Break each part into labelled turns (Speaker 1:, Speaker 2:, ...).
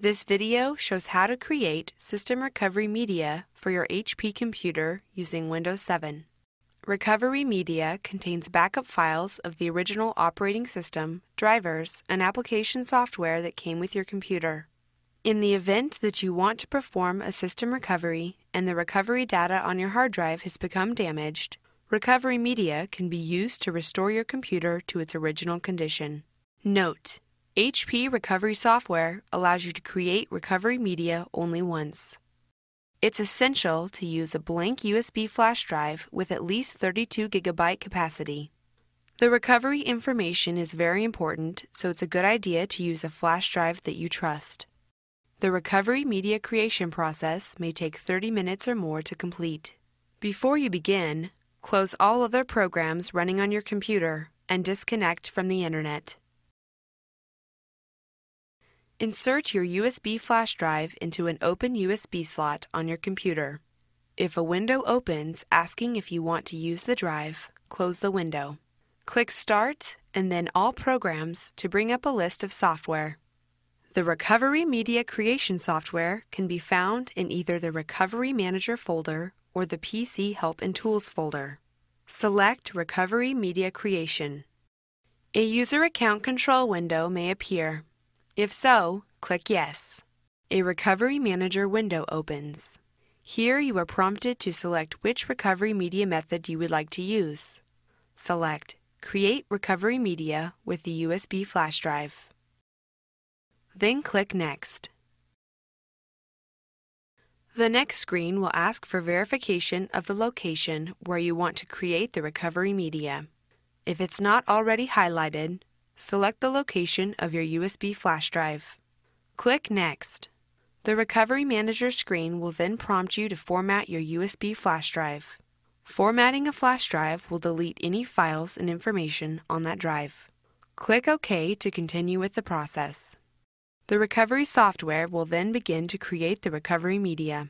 Speaker 1: This video shows how to create System Recovery Media for your HP computer using Windows 7. Recovery Media contains backup files of the original operating system, drivers, and application software that came with your computer. In the event that you want to perform a system recovery and the recovery data on your hard drive has become damaged, Recovery Media can be used to restore your computer to its original condition. Note: HP recovery software allows you to create recovery media only once. It's essential to use a blank USB flash drive with at least 32 gigabyte capacity. The recovery information is very important, so it's a good idea to use a flash drive that you trust. The recovery media creation process may take 30 minutes or more to complete. Before you begin, close all other programs running on your computer and disconnect from the internet. Insert your USB flash drive into an open USB slot on your computer. If a window opens asking if you want to use the drive, close the window. Click Start and then All Programs to bring up a list of software. The Recovery Media Creation software can be found in either the Recovery Manager folder or the PC Help and Tools folder. Select Recovery Media Creation. A user account control window may appear. If so, click Yes. A Recovery Manager window opens. Here you are prompted to select which recovery media method you would like to use. Select Create Recovery Media with the USB flash drive. Then click Next. The next screen will ask for verification of the location where you want to create the recovery media. If it's not already highlighted, select the location of your USB flash drive. Click Next. The Recovery Manager screen will then prompt you to format your USB flash drive. Formatting a flash drive will delete any files and information on that drive. Click OK to continue with the process. The recovery software will then begin to create the recovery media.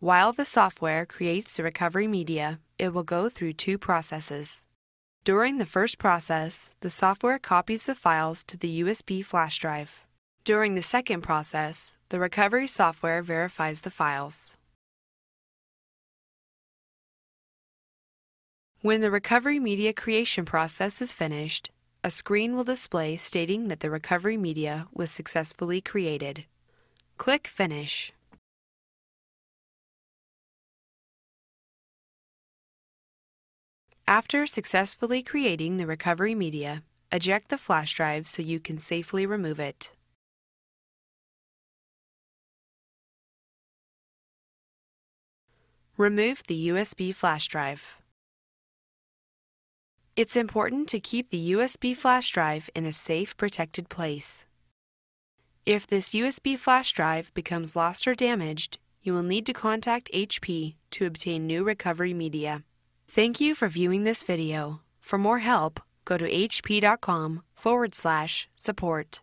Speaker 1: While the software creates the recovery media, it will go through two processes. During the first process, the software copies the files to the USB flash drive. During the second process, the recovery software verifies the files. When the recovery media creation process is finished, a screen will display stating that the recovery media was successfully created. Click Finish. After successfully creating the recovery media, eject the flash drive so you can safely remove it. Remove the USB flash drive. It's important to keep the USB flash drive in a safe, protected place. If this USB flash drive becomes lost or damaged, you will need to contact HP to obtain new recovery media. Thank you for viewing this video. For more help, go to hp.com forward slash support.